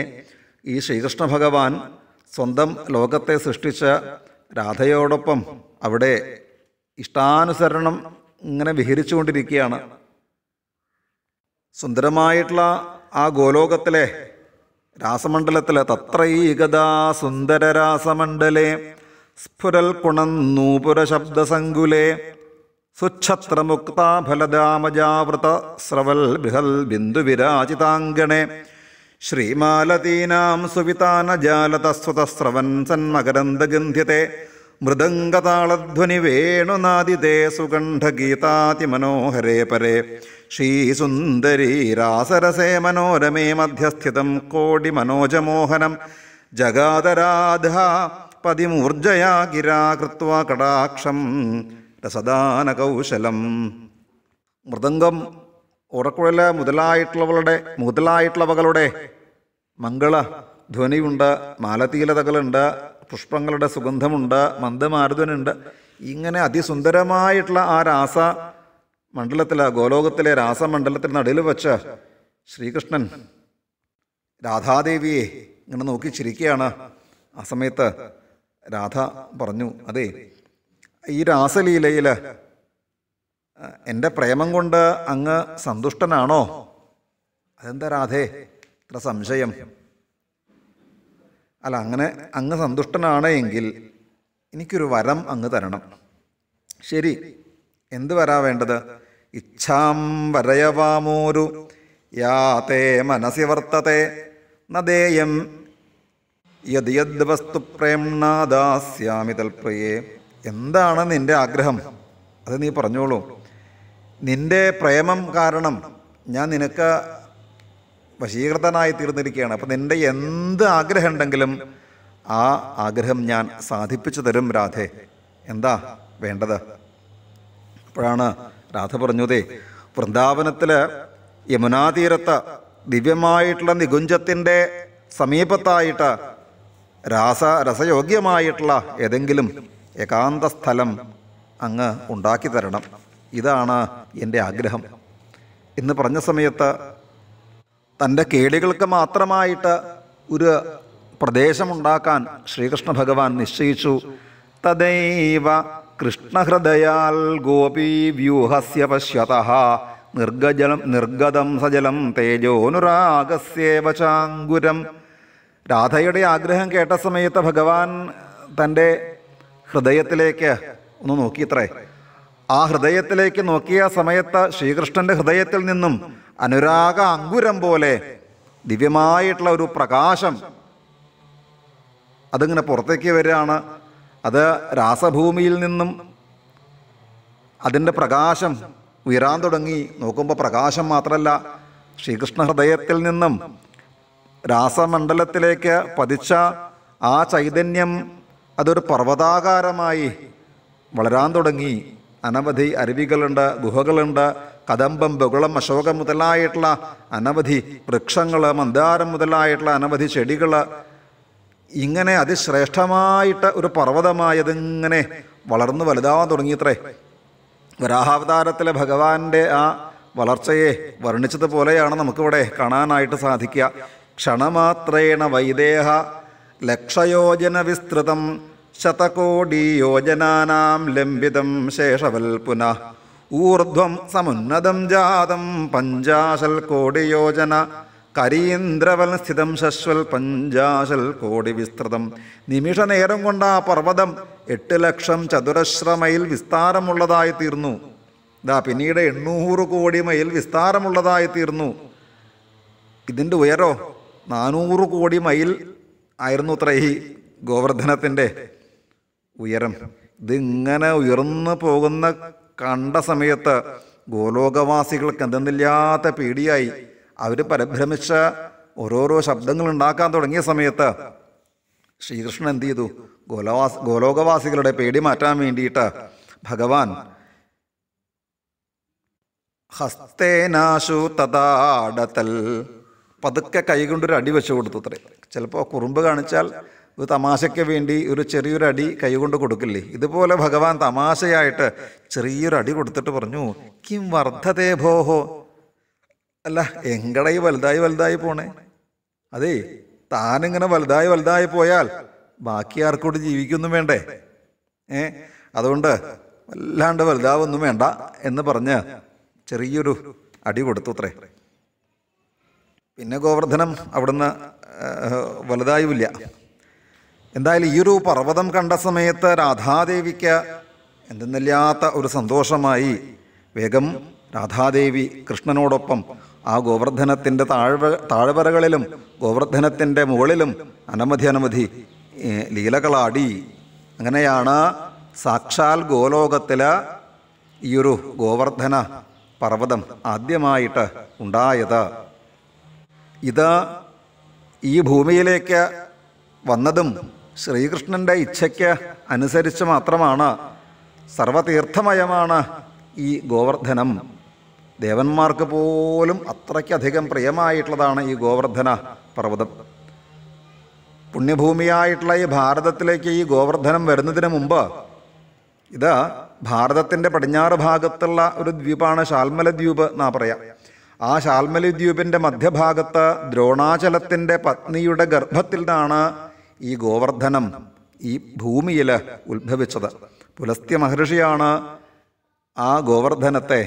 ഈ ശ്രീകൃഷ്ണ ഭഗവാൻ സ്വന്തം ലോകത്തെ സൃഷ്ടിച്ച രാധയോടൊപ്പം അവിടെ ഇഷ്ടാനുസരണം ഇങ്ങനെ വിഹരിച്ചുകൊണ്ടിരിക്കുകയാണ് സുന്ദരമായിട്ടുള്ള ആ ഗോലോകത്തിലെ രാസമണ്ഡലത്തിലെ സുന്ദര രാസമണ്ഡലേ സ്ഫുരൽ നൂപുര ശബ്ദസങ്കുലേ സുച്ഛത്രമുക്താഫലദാമജാവൃത സ്രവൽ ബൃഹൽ ബിന്ദുവിരാചിതാംഗണേ ശ്രീമാലതീനാം സുവിതാനജാലതസ്വതസ്രവൻ സന്മകരന്ദഗന്ധ്യത്തെ മൃദംഗതാളധ്വനി വേണുനാദിതേ സുഗണ്ഠഗീതാതിമനോഹരേ പരേ ശ്രീസുന്ദരീരാസരസേ മനോരമേ മധ്യസ്ഥിതം മനോജമോഹനം ജഗാതരാധ പതിമൂർജയാ ഗിരാ കൃത്വാ കടാക്ഷം രസദാനകൗശലം മൃദംഗം ഉറക്കുഴൽ മുതലായിട്ടുള്ളവളുടെ മുതലായിട്ടുള്ളവകളുടെ മംഗള ധ്വനിയുണ്ട് മാലതീലതകളുണ്ട് പുഷ്പങ്ങളുടെ സുഗന്ധമുണ്ട് മന്ദമാരുതനുണ്ട് ഇങ്ങനെ അതിസുന്ദരമായിട്ടുള്ള ആ രാസ മണ്ഡലത്തിലെ ഗോലോകത്തിലെ രാസമണ്ഡലത്തിന് നടുവിൽ വച്ച് ശ്രീകൃഷ്ണൻ രാധാദേവിയെ ഇങ്ങനെ നോക്കി ചിരിക്കുകയാണ് ആ സമയത്ത് രാധ പറഞ്ഞു അതെ ഈ രാസലീലയിൽ എൻ്റെ പ്രേമം കൊണ്ട് അങ്ങ് സന്തുഷ്ടനാണോ അതെന്താ രാധേ ഇത്ര സംശയം അല്ല അങ്ങനെ അങ്ങ് സന്തുഷ്ടനാണ് എങ്കിൽ എനിക്കൊരു വരം അങ്ങ് തരണം ശരി എന്ത് വരാ വേണ്ടത് ഇച്ഛാം വരയവാമോരു യാ തേ മനസി വർത്തത്തെ നദേയം യദ്യദ് വസ്തു പ്രേംനാദാസ്യാമി തൽപ്രിയേ എന്താണ് നിന്റെ ആഗ്രഹം അത് നീ പറഞ്ഞോളൂ നിന്റെ പ്രേമം കാരണം ഞാൻ നിനക്ക് വശീകൃതനായി തീർന്നിരിക്കുകയാണ് അപ്പം നിൻ്റെ എന്ത് ആഗ്രഹം ഉണ്ടെങ്കിലും ആ ആഗ്രഹം ഞാൻ സാധിപ്പിച്ചു തരും രാധേ എന്താ വേണ്ടത് അപ്പോഴാണ് രാധ പറഞ്ഞതേ വൃന്ദാവനത്തിൽ യമുനാതീരത്ത് ദിവ്യമായിട്ടുള്ള നികുഞ്ചത്തിൻ്റെ സമീപത്തായിട്ട് രാസ രസയോഗ്യമായിട്ടുള്ള ഏതെങ്കിലും ഏകാന്ത സ്ഥലം അങ്ങ് ഉണ്ടാക്കി തരണം ഇതാണ് എൻ്റെ ആഗ്രഹം എന്ന് പറഞ്ഞ സമയത്ത് തൻ്റെ കേളികൾക്ക് മാത്രമായിട്ട് ഒരു പ്രദേശമുണ്ടാക്കാൻ ശ്രീകൃഷ്ണ ഭഗവാൻ നിശ്ചയിച്ചു തദൈവ കൃഷ്ണഹൃദയാൽ ഗോപീ വ്യൂഹസ്യ പശ്യത നിർഗജലം നിർഗതം സജലം ചാങ്കുരം രാധയുടെ ആഗ്രഹം കേട്ട സമയത്ത് ഭഗവാൻ തൻ്റെ ഹൃദയത്തിലേക്ക് ഒന്ന് നോക്കിയത്രേ ആ ഹൃദയത്തിലേക്ക് നോക്കിയ സമയത്ത് ശ്രീകൃഷ്ണൻ്റെ ഹൃദയത്തിൽ നിന്നും അനുരാഗ അങ്കുരം പോലെ ദിവ്യമായിട്ടുള്ള ഒരു പ്രകാശം അതിങ്ങനെ പുറത്തേക്ക് വരികയാണ് അത് രാസഭൂമിയിൽ നിന്നും അതിൻ്റെ പ്രകാശം ഉയരാൻ തുടങ്ങി നോക്കുമ്പോൾ പ്രകാശം മാത്രമല്ല ശ്രീകൃഷ്ണ ഹൃദയത്തിൽ നിന്നും രാസമണ്ഡലത്തിലേക്ക് പതിച്ച ആ ചൈതന്യം അതൊരു പർവ്വതാകാരമായി വളരാൻ തുടങ്ങി അനവധി അരുവികളുണ്ട് ഗുഹകളുണ്ട് കദംബം ബഹുളം അശോകം മുതലായിട്ടുള്ള അനവധി വൃക്ഷങ്ങൾ മന്ദാരം മുതലായിട്ടുള്ള അനവധി ചെടികൾ ഇങ്ങനെ അതിശ്രേഷ്ഠമായിട്ട് ഒരു പർവ്വതമായതിങ്ങനെ വളർന്നു വലുതാവാൻ തുടങ്ങിയത്രേ വരാഹാവതാരത്തിലെ ഭഗവാന്റെ ആ വളർച്ചയെ വർണ്ണിച്ചതുപോലെയാണ് നമുക്കിവിടെ കാണാനായിട്ട് സാധിക്കുക ക്ഷണമാത്രേണ വൈദേഹ ലക്ഷയോജന വിസ്തൃതം ശതകോടിയോജനാനാം ലംബിതം ശേഷവൽ പുനഃ ഊർധ്വം സമുന്നതം ജാതം പഞ്ചാശൽ കോടിയോജന കരീന്ദ്രവൽ സ്ഥിതം ശശ്വൽ പഞ്ചാശൽ കോടി വിസ്തൃതം നിമിഷനേരം കൊണ്ട് ആ പർവ്വതം എട്ട് ലക്ഷം ചതുരശ്ര മൈൽ വിസ്താരമുള്ളതായി തീർന്നു ഇതാ പിന്നീട് എണ്ണൂറ് കോടി മൈൽ വിസ്താരമുള്ളതായി തീർന്നു ഇതിൻ്റെ ഉയരോ നാനൂറ് കോടി മൈൽ ആയിരുന്നു ത്രൈ ഗോവർദ്ധനത്തിൻ്റെ ഉയരം ഇതിങ്ങനെ ഉയർന്നു പോകുന്ന കണ്ട സമയത്ത് ഗോലോകവാസികൾക്ക് എന്തെന്നില്ലാത്ത പേടിയായി അവർ പരിഭ്രമിച്ച ഓരോരോ ശബ്ദങ്ങൾ ഉണ്ടാക്കാൻ തുടങ്ങിയ സമയത്ത് ശ്രീകൃഷ്ണൻ എന്ത് ചെയ്തു ഗോലവാസ ഗോലോകവാസികളുടെ പേടി മാറ്റാൻ വേണ്ടിയിട്ട് ഭഗവാൻ ഹസ്തേനാശു തഥാടത്തൽ പതുക്കെ കൈകൊണ്ടൊരു അടി വെച്ചു കൊടുത്തു അത്രേ ചിലപ്പോൾ കുറുമ്പ് കാണിച്ചാൽ ഒരു തമാശയ്ക്ക് വേണ്ടി ഒരു ചെറിയൊരു അടി കൈകൊണ്ട് കൊടുക്കില്ലേ ഇതുപോലെ ഭഗവാൻ തമാശയായിട്ട് ചെറിയൊരു അടി കൊടുത്തിട്ട് പറഞ്ഞു കിം വർദ്ധതേ ഭോഹോ അല്ല എങ്കടയി വലുതായി വലുതായി പോണേ അതേ താനിങ്ങനെ വലുതായി വലുതായി പോയാൽ ബാക്കി ആർക്കോട് ജീവിക്കൊന്നും വേണ്ടേ ഏ അതുകൊണ്ട് വല്ലാണ്ട് വലുതാവൊന്നും വേണ്ട എന്ന് പറഞ്ഞ് ചെറിയൊരു അടി കൊടുത്തു അത്രേ പിന്നെ ഗോവർദ്ധനം അവിടുന്ന് വലുതായുമില്ല എന്തായാലും ഈ ഒരു പർവ്വതം കണ്ട സമയത്ത് രാധാദേവിക്ക് എന്തെന്നില്ലാത്ത ഒരു സന്തോഷമായി വേഗം രാധാദേവി കൃഷ്ണനോടൊപ്പം ആ ഗോവർദ്ധനത്തിൻ്റെ താഴ്വ താഴ്വരകളിലും ഗോവർദ്ധനത്തിൻ്റെ മുകളിലും അനവധി അനവധി ലീലകളാടി അങ്ങനെയാണ് സാക്ഷാൽ ഗോലോകത്തിൽ ഈയൊരു ഗോവർദ്ധന പർവ്വതം ആദ്യമായിട്ട് ഉണ്ടായത് ഇത് ഈ ഭൂമിയിലേക്ക് വന്നതും ശ്രീകൃഷ്ണൻ്റെ ഇച്ഛയ്ക്ക് അനുസരിച്ച് മാത്രമാണ് സർവതീർത്ഥമയമാണ് ഈ ഗോവർദ്ധനം ദേവന്മാർക്ക് പോലും അത്രയ്ക്കധികം പ്രിയമായിട്ടുള്ളതാണ് ഈ ഗോവർദ്ധന പർവ്വതം പുണ്യഭൂമിയായിട്ടുള്ള ഈ ഭാരതത്തിലേക്ക് ഈ ഗോവർദ്ധനം വരുന്നതിന് മുമ്പ് ഇത് ഭാരതത്തിൻ്റെ പടിഞ്ഞാറ് ഭാഗത്തുള്ള ഒരു ദ്വീപാണ് ശാൽമല ദ്വീപ് എന്നാ പറയാം ആ ശാൽമല ദ്വീപിൻ്റെ മധ്യഭാഗത്ത് ദ്രോണാചലത്തിൻ്റെ പത്നിയുടെ ഗർഭത്തിൽ നിന്നാണ് ഈ ഗോവർദ്ധനം ഈ ഭൂമിയിൽ ഉത്ഭവിച്ചത് പുലസ്ത്യ മഹർഷിയാണ് ആ ഗോവർദ്ധനത്തെ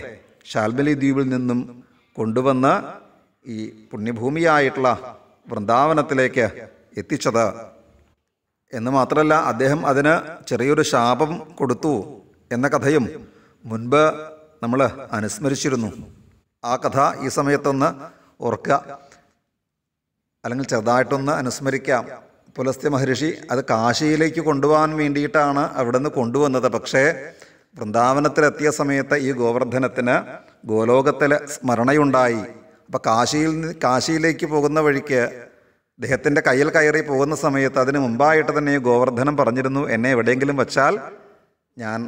ശാൽബലി ദ്വീപിൽ നിന്നും കൊണ്ടുവന്ന് ഈ പുണ്യഭൂമിയായിട്ടുള്ള വൃന്ദാവനത്തിലേക്ക് എത്തിച്ചത് എന്ന് മാത്രമല്ല അദ്ദേഹം അതിന് ചെറിയൊരു ശാപം കൊടുത്തു എന്ന കഥയും മുൻപ് നമ്മൾ അനുസ്മരിച്ചിരുന്നു ആ കഥ ഈ സമയത്തൊന്ന് ഓർക്കുക അല്ലെങ്കിൽ ചെറുതായിട്ടൊന്ന് അനുസ്മരിക്കാം പുലസ്ത്യ മഹർഷി അത് കാശിയിലേക്ക് കൊണ്ടുപോകാൻ വേണ്ടിയിട്ടാണ് അവിടെ നിന്ന് കൊണ്ടുവന്നത് പക്ഷേ വൃന്ദാവനത്തിലെത്തിയ സമയത്ത് ഈ ഗോവർദ്ധനത്തിന് ഗോലോകത്തിൽ സ്മരണയുണ്ടായി അപ്പോൾ കാശിയിൽ കാശിയിലേക്ക് പോകുന്ന വഴിക്ക് അദ്ദേഹത്തിൻ്റെ കയ്യിൽ കയറി പോകുന്ന സമയത്ത് അതിന് മുമ്പായിട്ട് തന്നെ ഈ ഗോവർദ്ധനം പറഞ്ഞിരുന്നു എന്നെ എവിടെയെങ്കിലും വച്ചാൽ ഞാൻ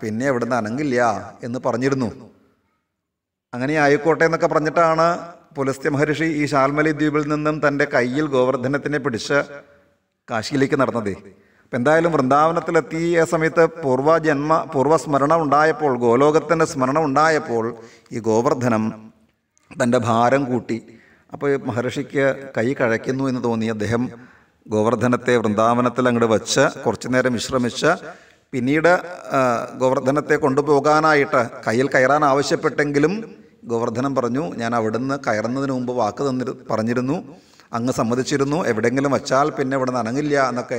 പിന്നെ എവിടുന്ന് അനങ്ങില്ല എന്ന് പറഞ്ഞിരുന്നു അങ്ങനെ ആയിക്കോട്ടെ എന്നൊക്കെ പറഞ്ഞിട്ടാണ് പുലസ്ത്യ മഹർഷി ഈ ശാൽമലി ദ്വീപിൽ നിന്നും തൻ്റെ കയ്യിൽ ഗോവർദ്ധനത്തിനെ പിടിച്ച് കാശിയിലേക്ക് നടന്നതേ അപ്പം എന്തായാലും വൃന്ദാവനത്തിലെത്തിയ സമയത്ത് പൂർവജന്മ പൂർവ്വസ്മരണ ഉണ്ടായപ്പോൾ ഗോലോകത്തിൻ്റെ സ്മരണ ഉണ്ടായപ്പോൾ ഈ ഗോവർദ്ധനം തൻ്റെ ഭാരം കൂട്ടി അപ്പോൾ മഹർഷിക്ക് കൈ കഴയ്ക്കുന്നു എന്ന് തോന്നി അദ്ദേഹം ഗോവർദ്ധനത്തെ വൃന്ദാവനത്തിൽ അങ്ങോട്ട് വച്ച് കുറച്ചു നേരം വിശ്രമിച്ച് പിന്നീട് ഗോവർദ്ധനത്തെ കൊണ്ടുപോകാനായിട്ട് കയ്യിൽ കയറാൻ ആവശ്യപ്പെട്ടെങ്കിലും ഗോവർദ്ധനം പറഞ്ഞു ഞാൻ അവിടുന്ന് കയറുന്നതിന് മുമ്പ് വാക്ക് തന്നിരു പറഞ്ഞിരുന്നു അങ്ങ് സമ്മതിച്ചിരുന്നു എവിടെയെങ്കിലും വച്ചാൽ പിന്നെ ഇവിടെ നനങ്ങില്ല എന്നൊക്കെ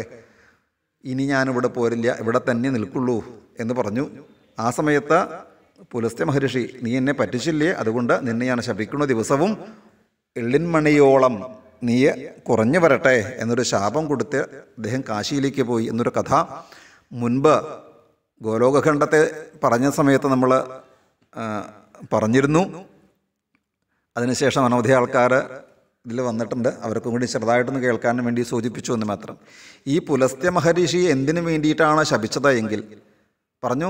ഇനി ഞാനിവിടെ പോരില്ല ഇവിടെ തന്നെ നിൽക്കുള്ളൂ എന്ന് പറഞ്ഞു ആ സമയത്ത് പുലസ്ത്യ മഹർഷി നീ എന്നെ പറ്റിച്ചില്ലേ അതുകൊണ്ട് നിന്നെ ഞാൻ ശപിക്കുന്ന ദിവസവും എള്ളിൻമണിയോളം നീ കുറഞ്ഞു വരട്ടെ എന്നൊരു ശാപം കൊടുത്ത് അദ്ദേഹം കാശിയിലേക്ക് പോയി എന്നൊരു കഥ മുൻപ് ഗോലോകഖണ്ഡത്തെ പറഞ്ഞ സമയത്ത് നമ്മൾ പറഞ്ഞിരുന്നു അതിനുശേഷം അനവധി ആൾക്കാർ ഇതിൽ വന്നിട്ടുണ്ട് അവർക്കും കൂടി ചെറുതായിട്ടൊന്ന് കേൾക്കാൻ വേണ്ടി സൂചിപ്പിച്ചു എന്ന് മാത്രം ഈ പുലസ്ത്യ മഹർഷി എന്തിനു വേണ്ടിയിട്ടാണ് ശപിച്ചത് എങ്കിൽ പറഞ്ഞു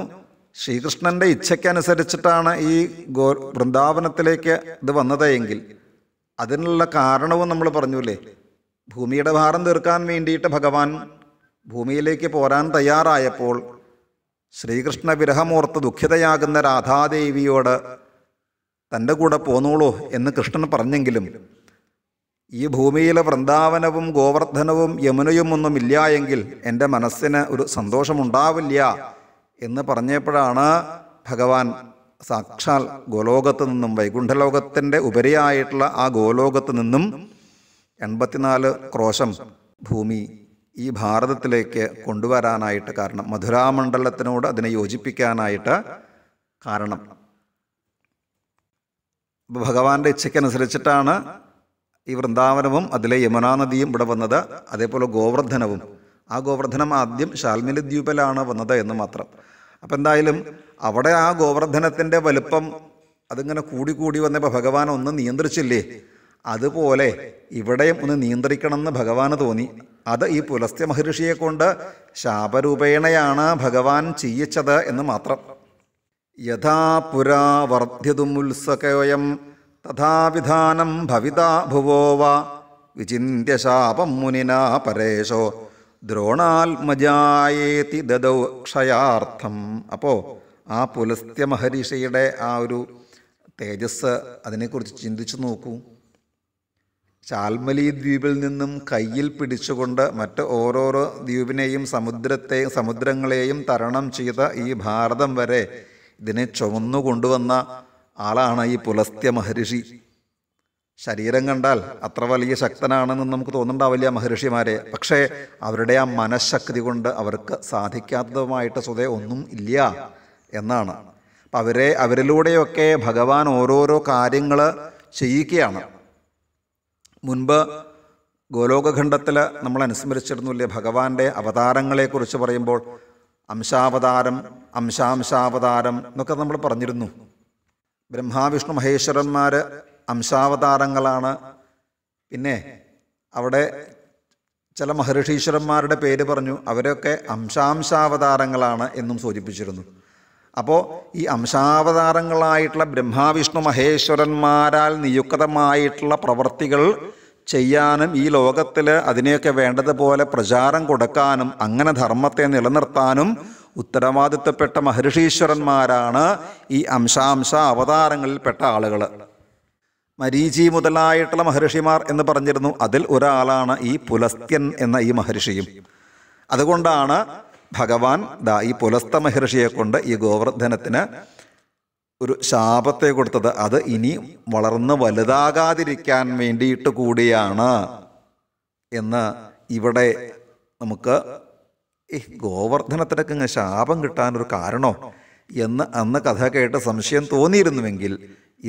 ശ്രീകൃഷ്ണൻ്റെ ഇച്ഛയ്ക്കനുസരിച്ചിട്ടാണ് ഈ ഗോ വൃന്ദാവനത്തിലേക്ക് ഇത് വന്നത് എങ്കിൽ അതിനുള്ള കാരണവും നമ്മൾ പറഞ്ഞൂലേ ഭൂമിയുടെ ഭാരം തീർക്കാൻ വേണ്ടിയിട്ട് ഭഗവാൻ ഭൂമിയിലേക്ക് പോരാൻ തയ്യാറായപ്പോൾ ശ്രീകൃഷ്ണ വിരഹമോർത്ത് ദുഃഖിതയാകുന്ന രാധാദേവിയോട് തൻ്റെ കൂടെ പോന്നോളൂ എന്ന് കൃഷ്ണൻ പറഞ്ഞെങ്കിലും ഈ ഭൂമിയിലെ വൃന്ദാവനവും ഗോവർദ്ധനവും യമുനയും ഒന്നുമില്ല എങ്കിൽ എൻ്റെ മനസ്സിന് ഒരു സന്തോഷമുണ്ടാവില്ല എന്ന് പറഞ്ഞപ്പോഴാണ് ഭഗവാൻ സാക്ഷാൽ ഗോലോകത്ത് നിന്നും വൈകുണ്ഠലോകത്തിൻ്റെ ഉപരിയായിട്ടുള്ള ആ ഗോലോകത്ത് നിന്നും എൺപത്തിനാല് ക്രോശം ഭൂമി ഈ ഭാരതത്തിലേക്ക് കൊണ്ടുവരാനായിട്ട് കാരണം മധുരാമണ്ഡലത്തിനോട് അതിനെ യോജിപ്പിക്കാനായിട്ട് കാരണം ഭഗവാന്റെ ഇച്ഛയ്ക്കനുസരിച്ചിട്ടാണ് ഈ വൃന്ദാവനവും അതിലെ യമുനാ നദിയും ഇവിടെ വന്നത് അതേപോലെ ഗോവർദ്ധനവും ആ ഗോവർദ്ധനം ആദ്യം ശാൽമിലി ദ്വീപിലാണ് വന്നത് എന്ന് മാത്രം അപ്പം എന്തായാലും അവിടെ ആ ഗോവർദ്ധനത്തിൻ്റെ വലുപ്പം അതിങ്ങനെ കൂടി കൂടി വന്നപ്പോൾ ഭഗവാൻ ഒന്ന് നിയന്ത്രിച്ചില്ലേ അതുപോലെ ഇവിടെയും ഒന്ന് നിയന്ത്രിക്കണമെന്ന് ഭഗവാൻ തോന്നി അത് ഈ പുലസ്ത്യ മഹർഷിയെ കൊണ്ട് ശാപരൂപേണയാണ് ഭഗവാൻ ചെയ്യിച്ചത് എന്ന് മാത്രം യഥാ പുരാ വർദ്ധിതുമുത്സകോയം തഥാവിധാനം ഭവിതാ ഭുവോ വാ വിചിന്യ ശാപം മുനിന പരേശോ ദ്രോണാത്മജായേതി ദദൗ ക്ഷയാർത്ഥം അപ്പോൾ ആ പുലസ്ത്യ മഹരിഷിയുടെ ആ ഒരു തേജസ് അതിനെക്കുറിച്ച് ചിന്തിച്ചു നോക്കൂ ചാൽമലി ദ്വീപിൽ നിന്നും കയ്യിൽ പിടിച്ചുകൊണ്ട് മറ്റ് ഓരോരോ ദ്വീപിനെയും സമുദ്രത്തെ സമുദ്രങ്ങളെയും തരണം ചെയ്ത ഈ ഭാരതം വരെ ഇതിനെ ചുമന്നു കൊണ്ടുവന്ന ആളാണ് ഈ പുലസ്ത്യ മഹർഷി ശരീരം കണ്ടാൽ അത്ര വലിയ ശക്തനാണെന്ന് നമുക്ക് തോന്നുന്നുണ്ടാവില്ല മഹർഷിമാരെ പക്ഷേ അവരുടെ ആ മനഃശക്തി കൊണ്ട് അവർക്ക് സാധിക്കാത്തതുമായിട്ട് സ്വതേ ഒന്നും ഇല്ല എന്നാണ് അപ്പം അവരെ അവരിലൂടെയൊക്കെ ഭഗവാൻ ഓരോരോ കാര്യങ്ങൾ ചെയ്യിക്കുകയാണ് മുൻപ് ഗോലോകഖണ്ഡത്തിൽ നമ്മൾ അനുസ്മരിച്ചിരുന്നില്ലേ ഭഗവാന്റെ അവതാരങ്ങളെക്കുറിച്ച് പറയുമ്പോൾ അംശാവതാരം അംശാംശാവതാരം എന്നൊക്കെ നമ്മൾ പറഞ്ഞിരുന്നു ബ്രഹ്മാവിഷ്ണു മഹേശ്വരന്മാർ അംശാവതാരങ്ങളാണ് പിന്നെ അവിടെ ചില മഹർഷീശ്വരന്മാരുടെ പേര് പറഞ്ഞു അവരൊക്കെ അംശാംശാവതാരങ്ങളാണ് എന്നും സൂചിപ്പിച്ചിരുന്നു അപ്പോൾ ഈ അംശാവതാരങ്ങളായിട്ടുള്ള ബ്രഹ്മാവിഷ്ണു മഹേശ്വരന്മാരാൽ നിയുക്തമായിട്ടുള്ള പ്രവർത്തികൾ ചെയ്യാനും ഈ ലോകത്തിൽ അതിനെയൊക്കെ വേണ്ടതുപോലെ പ്രചാരം കൊടുക്കാനും അങ്ങനെ ധർമ്മത്തെ നിലനിർത്താനും ഉത്തരവാദിത്തപ്പെട്ട മഹർഷീശ്വരന്മാരാണ് ഈ അംശാംശ അവതാരങ്ങളിൽപ്പെട്ട ആളുകൾ മരീചി മുതലായിട്ടുള്ള മഹർഷിമാർ എന്ന് പറഞ്ഞിരുന്നു അതിൽ ഒരാളാണ് ഈ പുലസ്ത്യൻ എന്ന ഈ മഹർഷിയും അതുകൊണ്ടാണ് ഭഗവാൻ ദാ ഈ പുലസ്ത മഹർഷിയെ കൊണ്ട് ഈ ഗോവർദ്ധനത്തിന് ഒരു ശാപത്തെ കൊടുത്തത് അത് ഇനി വളർന്ന് വലുതാകാതിരിക്കാൻ വേണ്ടിയിട്ട് കൂടിയാണ് എന്ന് ഇവിടെ നമുക്ക് ഈ ഗോവർദ്ധനത്തിനൊക്കെ ഇങ്ങനെ ശാപം കിട്ടാനൊരു കാരണോ എന്ന് അന്ന് കഥ കേട്ട് സംശയം തോന്നിയിരുന്നുവെങ്കിൽ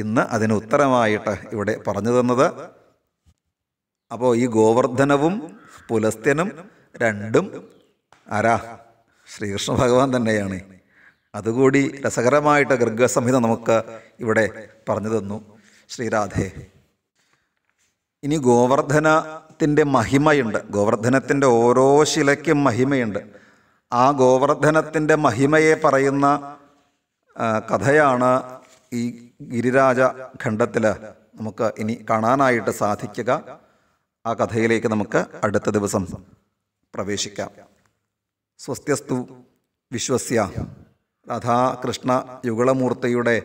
ഇന്ന് അതിന് ഉത്തരമായിട്ട് ഇവിടെ പറഞ്ഞു തന്നത് അപ്പോൾ ഈ ഗോവർദ്ധനവും പുലസ്ത്യനും രണ്ടും ആരാ ശ്രീകൃഷ്ണ ഭഗവാൻ തന്നെയാണ് അതുകൂടി രസകരമായിട്ട് ഗർഗസംഹിത നമുക്ക് ഇവിടെ പറഞ്ഞു തന്നു ശ്രീരാധേ ഇനി ഗോവർദ്ധന ഗോവർദ്ധനത്തിൻ്റെ മഹിമയുണ്ട് ഗോവർദ്ധനത്തിൻ്റെ ഓരോ ശിലയ്ക്കും മഹിമയുണ്ട് ആ ഗോവർദ്ധനത്തിൻ്റെ മഹിമയെ പറയുന്ന കഥയാണ് ഈ ഗിരിരാജ ഖണ്ഡത്തിൽ നമുക്ക് ഇനി കാണാനായിട്ട് സാധിക്കുക ആ കഥയിലേക്ക് നമുക്ക് അടുത്ത ദിവസം പ്രവേശിക്കാം സ്വസ്ത്യസ്തു വിശ്വസ്യ രാധാകൃഷ്ണ യുഗളമൂർത്തിയുടെ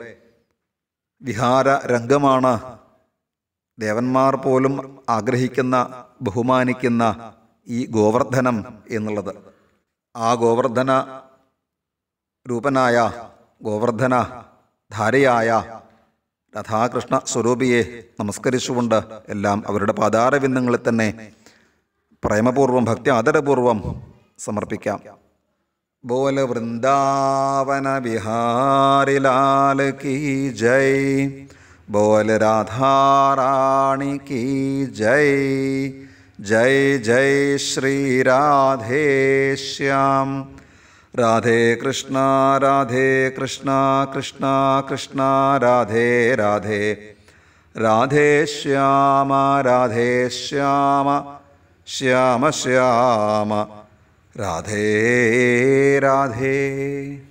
വിഹാര രംഗമാണ് ദേവന്മാർ പോലും ആഗ്രഹിക്കുന്ന ബഹുമാനിക്കുന്ന ഈ ഗോവർദ്ധനം എന്നുള്ളത് ആ ഗോവർദ്ധന രൂപനായ ഗോവർദ്ധന ധാരയായ രഥാകൃഷ്ണ സ്വരൂപിയെ നമസ്കരിച്ചുകൊണ്ട് എല്ലാം അവരുടെ പാതാരവിന്ദങ്ങളിൽ തന്നെ പ്രേമപൂർവ്വം ഭക്തി ആദരപൂർവം സമർപ്പിക്കാം ബോല വൃന്ദാവന ബിഹാരിലാൽ കീ ജയ് बोल राधा रानी की जय जय जय श्री राधे श्याम राधे कृष्णा राधे कृष्णा कृष्णा कृष्णा राधे राधे राधे श्याम राधे श्याम श्याम श्याम राधे राधे